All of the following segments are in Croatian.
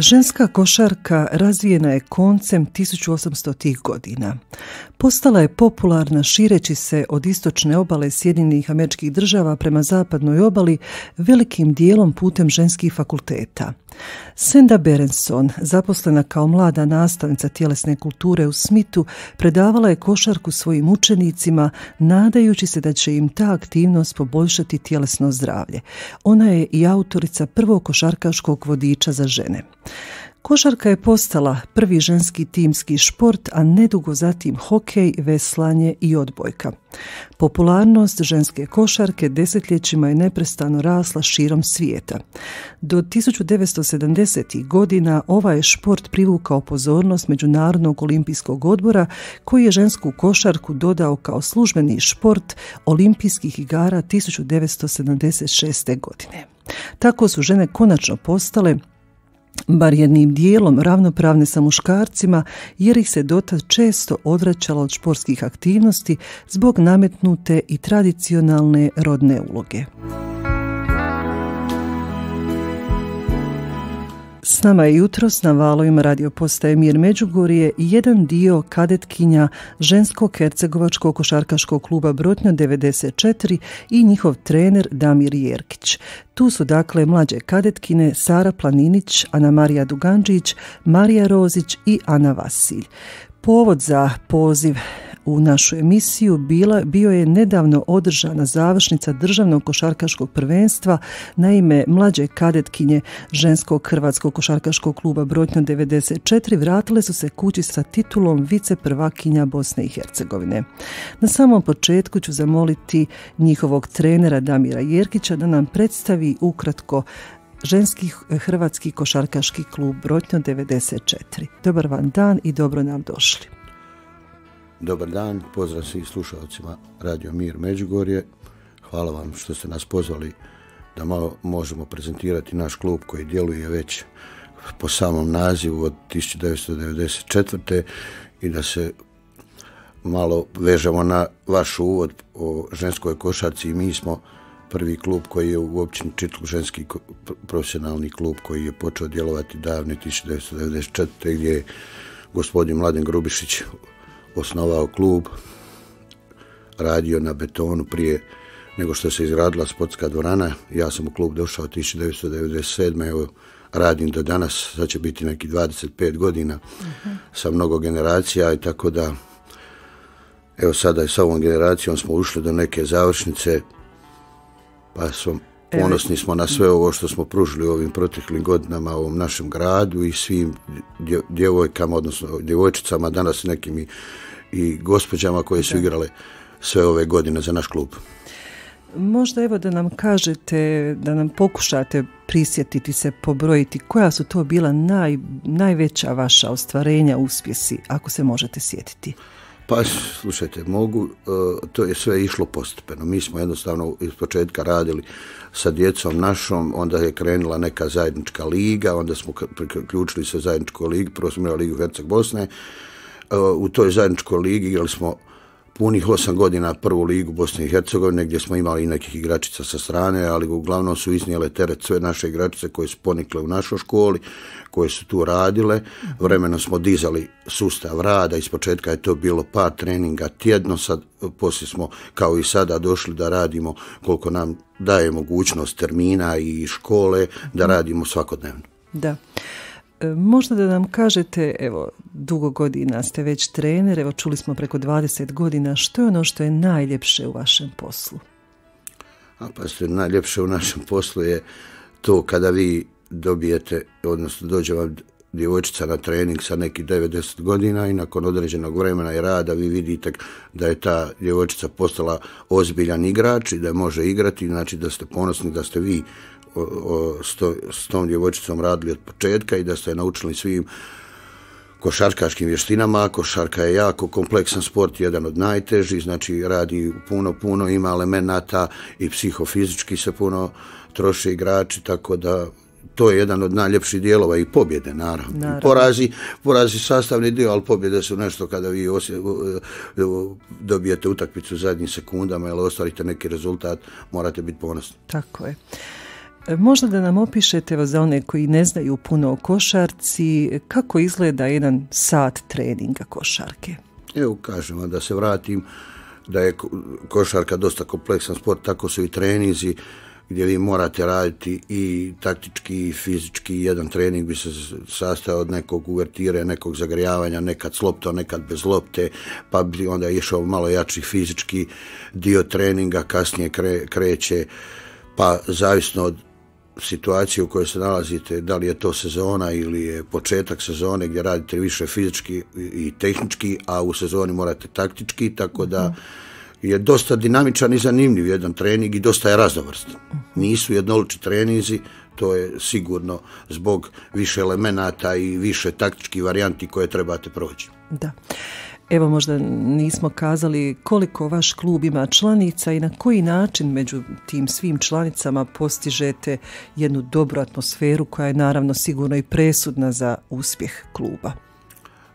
Ženska košarka razvijena je koncem 1800-ih godina. Postala je popularna šireći se od istočne obale Sjedinjenih američkih država prema zapadnoj obali velikim dijelom putem ženskih fakulteta. Senda Berenson, zaposlena kao mlada nastavnica tjelesne kulture u Smitu, predavala je košarku svojim učenicima, nadajući se da će im ta aktivnost poboljšati tjelesno zdravlje. Ona je i autorica prvog košarkaškog vodiča za žene. Košarka je postala prvi ženski timski šport, a nedugo zatim hokej, veslanje i odbojka. Popularnost ženske košarke desetljećima je neprestano rasla širom svijeta. Do 1970. godina ovaj je šport privukao pozornost Međunarodnog olimpijskog odbora koji je žensku košarku dodao kao službeni šport olimpijskih igara 1976. godine. Tako su žene konačno postale bar jednim dijelom ravnopravne sa muškarcima jer ih se dotad često odvraćalo od športskih aktivnosti zbog nametnute i tradicionalne rodne uloge. S nama je jutros na valovima radio postaje Mir Međugorje i jedan dio kadetkinja ženskog hercegovačkog košarkaškog kluba Brotnja 94 i njihov trener Damir Jerkić. Tu su dakle mlađe kadetkine Sara Planinić, Ana Marija Dugandžić, Marija Rozić i Ana Vasilj. Povod za poziv u našu emisiju bila, bio je nedavno održana završnica državnog košarkaškog prvenstva Naime, mlađe kadetkinje ženskog hrvatskog košarkaškog kluba Brojtno 94 vratile su se kući sa titulom viceprvakinja Bosne i Hercegovine. Na samom početku ću zamoliti njihovog trenera Damira Jerkića da nam predstavi ukratko ženski hrvatski košarkaški klub Brojtno 94. Dobar vam dan i dobro nam došli. Dobar dan, pozdrav svim slušalcima Radio Mir Međugorje. Hvala vam što ste nas pozvali da malo možemo prezentirati naš klub koji djeluje već po samom nazivu od 1994. i da se malo vežemo na vaš uvod o ženskoj košarci i mi smo prvi klub koji je u općini Čitlu ženski profesionalni klub koji je počeo djelovati davne 1994. gdje je gospodin Mladen Grubišić osnovao klub, radio na betonu prije nego što se izradila sportska dvorana. Ja sam u klub došao 1997. Evo, radim do danas, sad će biti neki 25 godina mhm. sa mnogo generacija i tako da evo sada i sa ovom generacijom smo ušli do neke završnice pa smo e, ponosni smo na sve ovo što smo pružili u ovim proteklim godinama u ovom našem gradu i svim djevojkama, odnosno djevojčicama, danas nekim i i gospođama koje su igrale sve ove godine za naš klub. Možda evo da nam kažete, da nam pokušate prisjetiti se, pobrojiti koja su to bila naj, najveća vaša ostvarenja, uspjesi, ako se možete sjetiti. Pa slušajte, mogu, e, to je sve išlo postepeno. Mi smo jednostavno iz početka radili sa djecom našom, onda je krenula neka zajednička liga, onda smo priključili se zajedničkoj ligi, prvo smo imali ligu Herceg Bosne, u toj zajedničkoj ligi igrali smo punih osam godina prvu ligu Bosne i Hercegovine gdje smo imali i nekih igračica sa strane, ali uglavnom su iznijele teret sve naše igračice koje su ponikle u našoj školi, koje su tu radile. Vremeno smo dizali sustav rada, ispočetka je to bilo par treninga tjedno, sad poslije smo kao i sada došli da radimo koliko nam daje mogućnost termina i škole, da radimo svakodnevno. Da. E, možda da nam kažete, evo, dugo godina ste već trener, evo čuli smo preko 20 godina, što je ono što je najljepše u vašem poslu? A pa što je najljepše u našem poslu je to kada vi dobijete, odnosno dođe vam djevojčica na trening sa nekih 90 godina i nakon određenog vremena i rada vi vidite da je ta djevojčica postala ozbiljan igrač i da može igrati, znači da ste ponosni da ste vi o, s tom djevojčicom radili od početka i da ste naučili svim košarkaškim vještinama. Košarka je jako kompleksan sport, jedan od najtežih, znači radi puno, puno, ima elemenata i psihofizički se puno troše igrači, tako da to je jedan od najljepših dijelova i pobjede, naravno. Porazi, porazi sastavni dio, ali pobjede su nešto kada vi dobijete utakmicu u zadnjim sekundama ili ostvarite neki rezultat, morate biti ponosni. Tako je. Možda da nam opišete za one koji ne znaju puno o košarci, kako izgleda jedan sat treninga košarke? Evo kažemo da se vratim, da je košarka dosta kompleksan sport, tako su i trenizi gdje vi morate raditi i taktički i fizički. Jedan trening bi se sastao od nekog uvertire, nekog zagrijavanja, nekad s lopta nekad bez lopte, pa bi onda išao malo jači fizički dio treninga, kasnije kreće, pa zavisno od situacije u kojoj se nalazite, da li je to sezona ili je početak sezone gdje radite više fizički i tehnički, a u sezoni morate taktički, tako da je dosta dinamičan i zanimljiv jedan trening i dosta je raznovrstan. Nisu jednolični treninzi, to je sigurno zbog više elemenata i više taktičkih varijanti koje trebate proći. Da. Evo možda nismo kazali koliko vaš klub ima članica i na koji način među tim svim članicama postižete jednu dobru atmosferu koja je naravno sigurno i presudna za uspjeh kluba.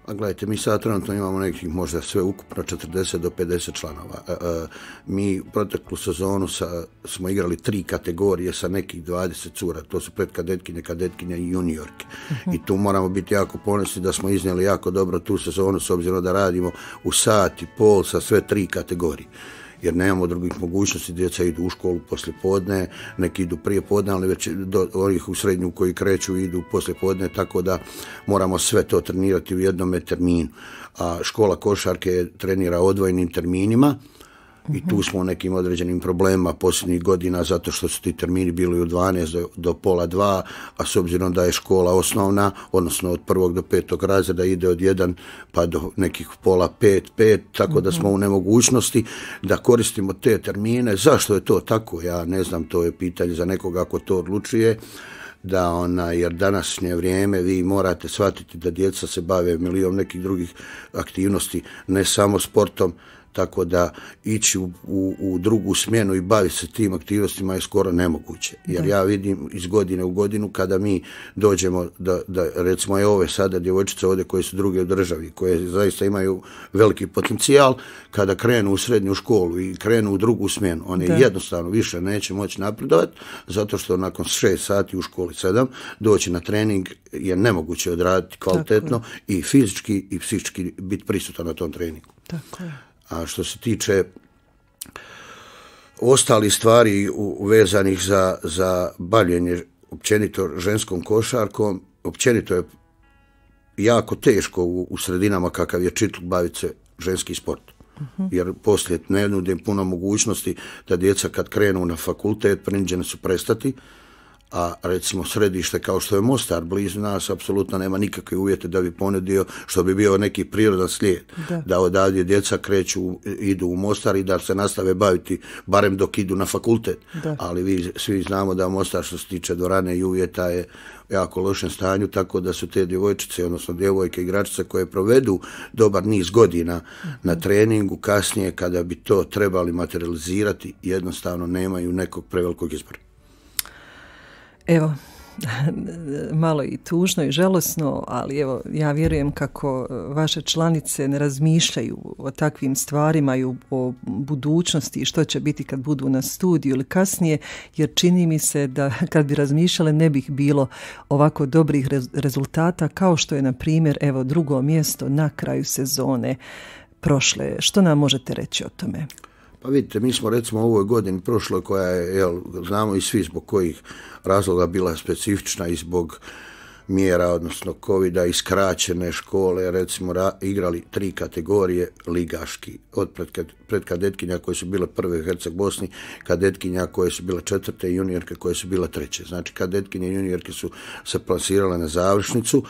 A gledajte, mi sad trenutno imamo nekih možda sve ukupno 40 do 50 članova. E, e, mi u proteklu sezonu sa, smo igrali tri kategorije sa nekih 20 cura. To su predkadetkinje, kadetkinje i juniorke. I tu moramo biti jako ponosni da smo iznijeli jako dobro tu sezonu s obzirom da radimo u sat i pol sa sve tri kategorije jer nemamo drugih mogućnosti, djeca idu u školu poslije podne, neki idu prije podne, ali već do onih u srednju koji kreću idu poslije podne, tako da moramo sve to trenirati u jednome terminu. A škola košarke trenira odvojenim terminima, i tu smo u nekim određenim problema posljednjih godina zato što su ti termini bili u 12 do, pola dva, a s obzirom da je škola osnovna, odnosno od prvog do petog razreda ide od jedan pa do nekih pola pet, pet, tako da smo u nemogućnosti da koristimo te termine. Zašto je to tako? Ja ne znam, to je pitanje za nekoga ako to odlučuje da ona, jer današnje vrijeme vi morate shvatiti da djeca se bave milijom nekih drugih aktivnosti, ne samo sportom, tako da ići u, u, drugu smjenu i baviti se tim aktivnostima je skoro nemoguće. Jer ja vidim iz godine u godinu kada mi dođemo da, da recimo je ove sada djevojčice ovdje koje su druge u državi, koje zaista imaju veliki potencijal, kada krenu u srednju školu i krenu u drugu smjenu, one da. jednostavno više neće moći napredovati zato što nakon 6 sati u školi sedam doći na trening je nemoguće odraditi kvalitetno i fizički i psihički biti prisutan na tom treningu. Tako je. A što se tiče ostali stvari vezanih za, za bavljenje općenito ženskom košarkom, općenito je jako teško u, sredinama kakav je čitluk baviti se ženski sport. Mhm. Jer poslije ne puno mogućnosti da djeca kad krenu na fakultet, prinđene su prestati, a recimo središte kao što je Mostar blizu nas apsolutno nema nikakve uvjete da bi ponudio što bi bio neki prirodan slijed da, da odavdje djeca kreću idu u Mostar i da se nastave baviti barem dok idu na fakultet ali vi svi znamo da Mostar što se tiče rane i uvjeta je jako lošem stanju, tako da su te djevojčice, odnosno djevojke igračice koje provedu dobar niz godina na treningu, kasnije kada bi to trebali materializirati, jednostavno nemaju nekog prevelikog izbora. Evo, malo i tužno i žalosno, ali evo, ja vjerujem kako e, vaše članice ne razmišljaju o takvim stvarima i o budućnosti i što će biti kad budu na studiju ili kasnije, jer čini mi se da kad bi razmišljale ne bih bilo ovako dobrih rezultata kao što je, na primjer, evo, drugo mjesto na kraju sezone prošle. Što nam možete reći o tome? Pa vidite, mi smo recimo u ovoj godini prošloj koja je, jel, znamo i svi zbog kojih razloga bila specifična i zbog mjera, odnosno covida, iskraćene škole, recimo ra, igrali tri kategorije ligaški, od pred kadetkinja koje su bile prve Herceg Bosni, kadetkinja koje su bile četvrte i juniorke koje su bila treće. Znači kadetkinje i juniorke su se plasirale na završnicu,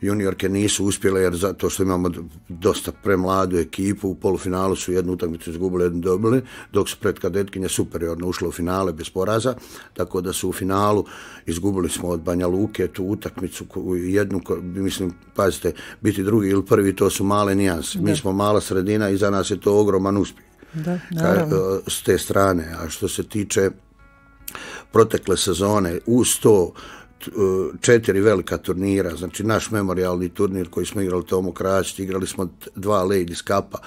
juniorke nisu uspjele jer zato što imamo dosta premladu ekipu, u polufinalu su jednu utakmicu izgubili, jednu dobili, dok su pred kadetkinje superiorno ušle u finale bez poraza, tako da su u finalu izgubili smo od Banja Luke tu utakmicu jednu, mislim, pazite, biti drugi ili prvi, to su male nijanse. Mi smo mala sredina i za nas je to ogroman uspjeh. Da, e, S te strane, a što se tiče protekle sezone, uz to E, četiri velika turnira, znači naš memorialni turnir koji smo igrali Tomu Kraćić, igrali smo dva Ladies Cupa,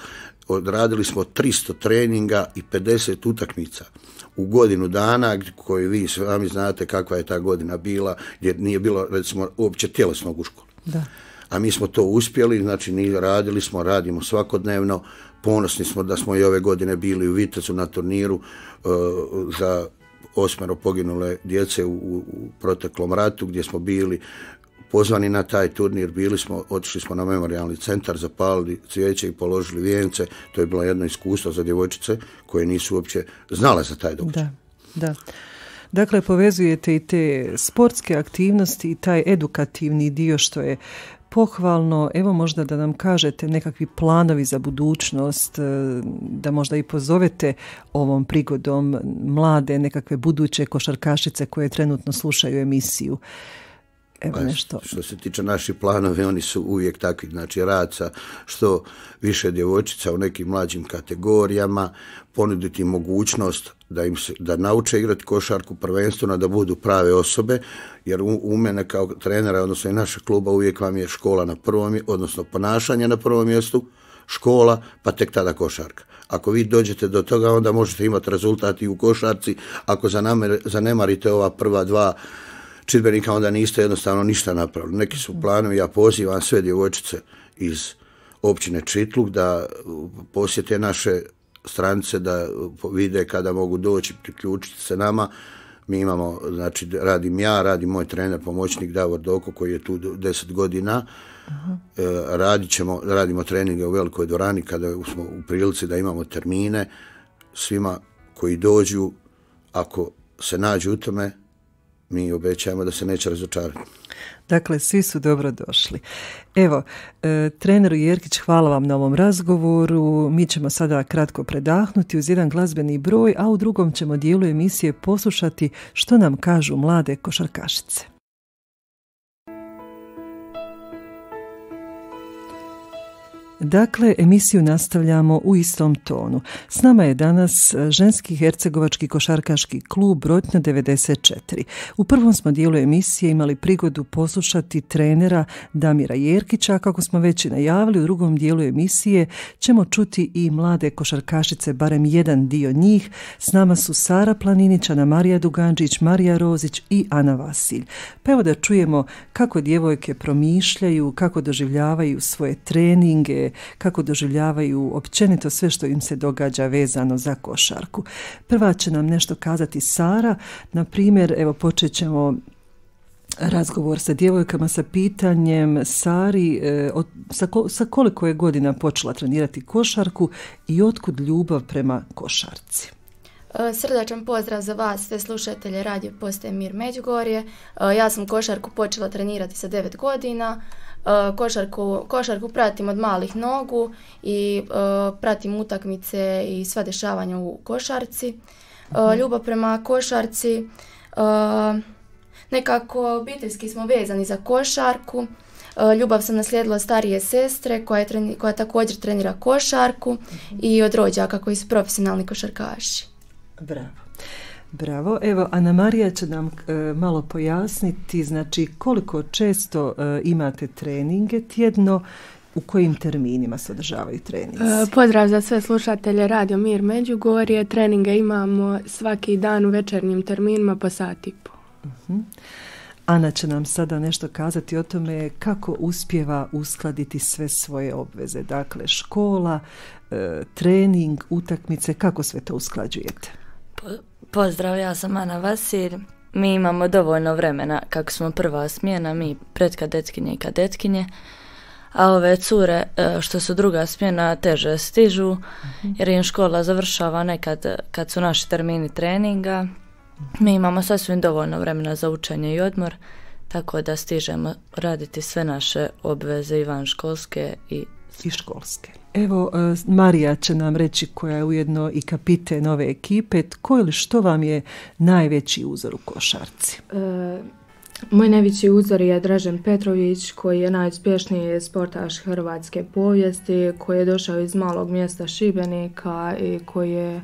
odradili smo 300 treninga i 50 utakmica u godinu dana koji vi sami znate kakva je ta godina bila gdje nije bilo recimo uopće tjelesnog u školu. Da. A mi smo to uspjeli, znači ni radili smo, radimo svakodnevno, ponosni smo da smo i ove godine bili u Vitezu na turniru e, za osmero poginule djece u, u proteklom ratu gdje smo bili pozvani na taj turnir, bili smo, otišli smo na memorialni centar, zapalili cvijeće i položili vijence. To je bilo jedno iskustvo za djevojčice koje nisu uopće znale za taj događaj. Da, da. Dakle, povezujete i te sportske aktivnosti i taj edukativni dio što je pohvalno. Evo možda da nam kažete nekakvi planovi za budućnost, e, da možda i pozovete ovom prigodom mlade nekakve buduće košarkašice koje trenutno slušaju emisiju. Evo nešto. Što se tiče naših planove oni su uvijek takvi, znači rad sa što više djevojčica u nekim mlađim kategorijama, ponuditi mogućnost da im se, da nauče igrati košarku prvenstveno da budu prave osobe jer u, mene kao trenera odnosno i našeg kluba uvijek vam je škola na prvom odnosno ponašanje na prvom mjestu škola, pa tek tada košarka. Ako vi dođete do toga, onda možete imati rezultati u košarci. Ako zanemarite ova prva dva čitbenika onda niste jednostavno ništa napravili. Neki su planovi, ja pozivam sve djevojčice iz općine Čitluk da uh, posjete naše strance, da uh, vide kada mogu doći, priključiti se nama. Mi imamo, znači radim ja, radi moj trener, pomoćnik Davor Doko koji je tu deset godina. Uh, radimo treninge u velikoj dvorani kada smo u prilici da imamo termine svima koji dođu, ako se nađu u tome, mi obećajemo da se neće razočarati. Dakle, svi su dobro došli. Evo, e, treneru Jerkić, hvala vam na ovom razgovoru. Mi ćemo sada kratko predahnuti uz jedan glazbeni broj, a u drugom ćemo dijelu emisije poslušati što nam kažu mlade košarkašice. Dakle, emisiju nastavljamo u istom tonu. S nama je danas e, ženski hercegovački košarkaški klub devedeset 94. U prvom smo dijelu emisije imali prigodu poslušati trenera Damira Jerkića, kako smo već i najavili u drugom dijelu emisije ćemo čuti i mlade košarkašice, barem jedan dio njih. S nama su Sara Planinić, Ana Marija Duganđić, Marija Rozić i Ana Vasilj. Pa evo da čujemo kako djevojke promišljaju, kako doživljavaju svoje treninge, kako doživljavaju općenito sve što im se događa vezano za košarku. Prva će nam nešto kazati Sara, na primjer, evo počet ćemo razgovor sa djevojkama sa pitanjem Sari e, sa, sa koliko je godina počela trenirati košarku i otkud ljubav prema košarci. E, srdačan pozdrav za vas, sve slušatelje Radio Postaje Mir Međugorje. E, ja sam košarku počela trenirati sa 9 godina, E, košarku, košarku pratim od malih nogu i e, pratim utakmice i sva dešavanja u košarci. E, mhm. Ljubav prema košarci, nekako obiteljski smo vezani za košarku. Ljubav sam naslijedila starije sestre koja, koja također trenira košarku mhm. i od rođaka koji su profesionalni košarkaši. Bravo. Bravo. Evo, Ana Marija će nam e, malo pojasniti, znači koliko često e, imate treninge tjedno, u kojim terminima se održavaju treninzi? E, pozdrav za sve slušatelje Radio Mir Međugorje. Treninge imamo svaki dan u večernjim terminima po sat po. Mhm. Ana će nam sada nešto kazati o tome kako uspjeva uskladiti sve svoje obveze. Dakle, škola, trening, utakmice, kako sve to usklađujete? Pa, Pozdrav, ja sam Ana Vasilj. Mi imamo dovoljno vremena kako smo prva smjena, mi predkadetkinje i kadetkinje. A ove cure e, što su druga smjena teže stižu mhm. jer im škola završava nekad e, kad su naši termini treninga. Mi imamo sasvim dovoljno vremena za učenje i odmor tako da stižemo raditi sve naše obveze i vanškolske i, I školske. Evo, e, Marija će nam reći koja je ujedno i kapite nove ekipe. Tko ili što vam je najveći uzor u košarci? E, moj najveći uzor je Dražen Petrović koji je najuspješniji sportaš hrvatske povijesti, koji je došao iz malog mjesta Šibenika i koji je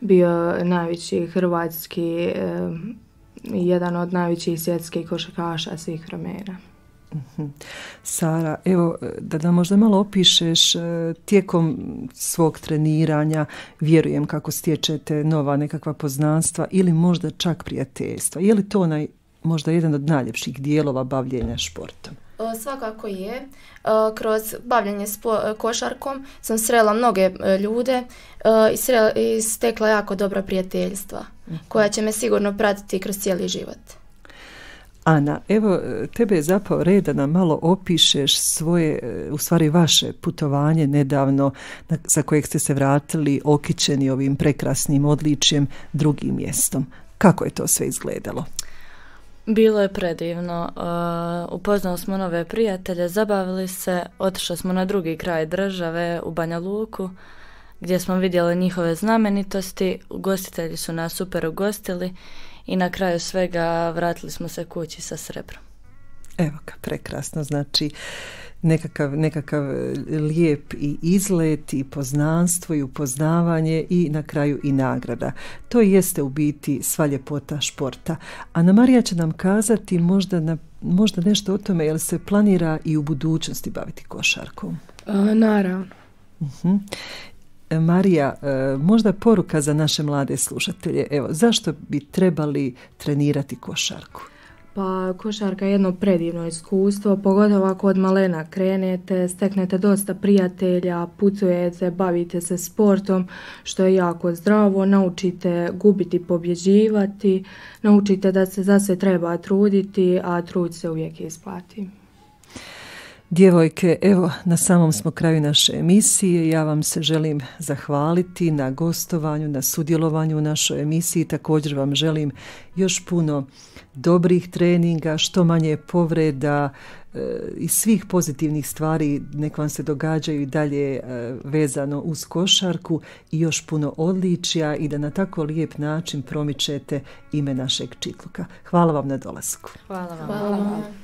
bio najveći hrvatski, e, jedan od najvećih svjetskih košarkaša svih vremena. Mhm. Sara, evo e, da nam možda malo opišeš e, tijekom svog treniranja, vjerujem kako stječete nova nekakva poznanstva ili možda čak prijateljstva. Je li to onaj možda jedan od najljepših dijelova bavljenja športom? E, svakako je. Kroz bavljanje košarkom sam srela mnoge ljude i, i stekla jako dobra prijateljstva mhm. koja će me sigurno pratiti kroz cijeli život. Ana, evo e, tebe je zapao red da nam malo opišeš svoje, e, u stvari vaše putovanje nedavno na, za kojeg ste se vratili okićeni ovim prekrasnim odličjem drugim mjestom. Kako je to sve izgledalo? Bilo je predivno. Uh, upoznali smo nove prijatelje, zabavili se, otišli smo na drugi kraj države u Banja Luku gdje smo vidjeli njihove znamenitosti, ugostitelji su nas super ugostili i na kraju svega vratili smo se kući sa srebrom. Evo ga, prekrasno, znači nekakav, nekakav e, lijep i izlet i poznanstvo i upoznavanje i na kraju i nagrada. To jeste u biti sva ljepota športa. Ana Marija će nam kazati možda, na, možda nešto o tome jel se planira i u budućnosti baviti košarkom. E, naravno. Uh E, Marija, e, možda poruka za naše mlade slušatelje. Evo, zašto bi trebali trenirati košarku? Pa košarka je jedno predivno iskustvo, pogotovo ako od malena krenete, steknete dosta prijatelja, pucujete, bavite se sportom, što je jako zdravo, naučite gubiti, pobjeđivati, naučite da se za sve treba truditi, a trud se uvijek isplati. Djevojke, evo na samom smo kraju naše emisije. Ja vam se želim zahvaliti na gostovanju, na sudjelovanju u našoj emisiji. Također vam želim još puno dobrih treninga, što manje povreda e, i svih pozitivnih stvari nek vam se događaju i dalje e, vezano uz košarku i još puno odličja i da na tako lijep način promičete ime našeg čitluka. Hvala vam na dolasku. Hvala vam. Hvala